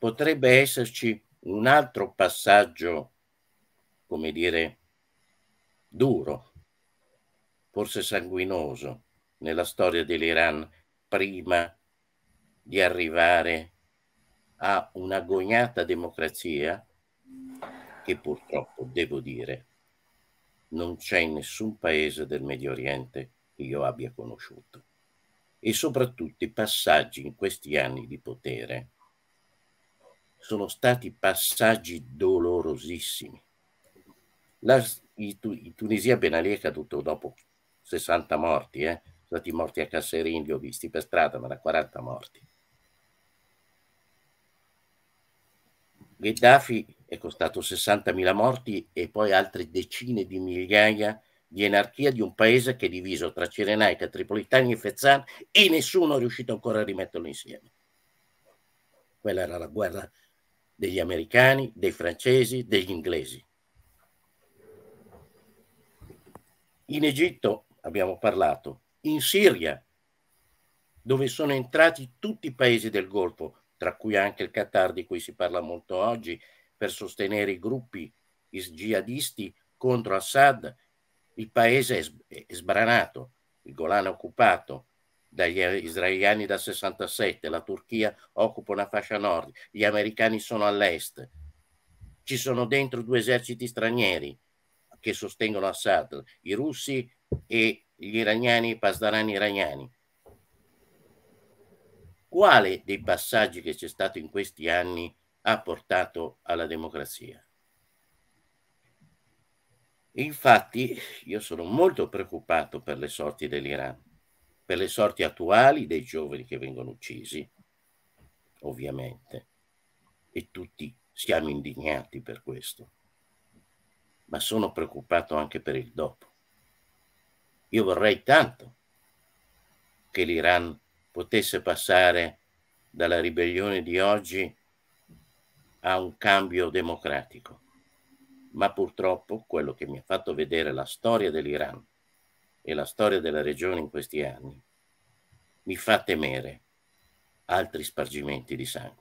potrebbe esserci un altro passaggio, come dire, duro, forse sanguinoso, nella storia dell'Iran prima di arrivare a un'agognata democrazia che purtroppo, devo dire, non c'è in nessun paese del Medio Oriente che io abbia conosciuto. E soprattutto i passaggi in questi anni di potere sono stati passaggi dolorosissimi. La, in Tunisia Ben Ali è caduto dopo 60 morti, eh? stati morti a Casserin, li ho visti per strada, ma da 40 morti. Gheddafi è costato 60.000 morti e poi altre decine di migliaia di anarchia di un paese che è diviso tra Cirenaica, Tripolitania e Fezzan e nessuno è riuscito ancora a rimetterlo insieme. Quella era la guerra degli americani, dei francesi, degli inglesi. In Egitto abbiamo parlato, in Siria, dove sono entrati tutti i paesi del Golfo, tra cui anche il Qatar di cui si parla molto oggi, per sostenere i gruppi jihadisti contro Assad, il paese è sbranato, il Golan è occupato, dagli israeliani dal 67, la Turchia occupa una fascia nord, gli americani sono all'est, ci sono dentro due eserciti stranieri che sostengono Assad, i russi e gli iraniani, i pasdarani iraniani. Quale dei passaggi che c'è stato in questi anni ha portato alla democrazia? Infatti io sono molto preoccupato per le sorti dell'Iran per le sorti attuali dei giovani che vengono uccisi, ovviamente, e tutti siamo indignati per questo, ma sono preoccupato anche per il dopo. Io vorrei tanto che l'Iran potesse passare dalla ribellione di oggi a un cambio democratico, ma purtroppo quello che mi ha fatto vedere la storia dell'Iran e la storia della regione in questi anni mi fa temere altri spargimenti di sangue.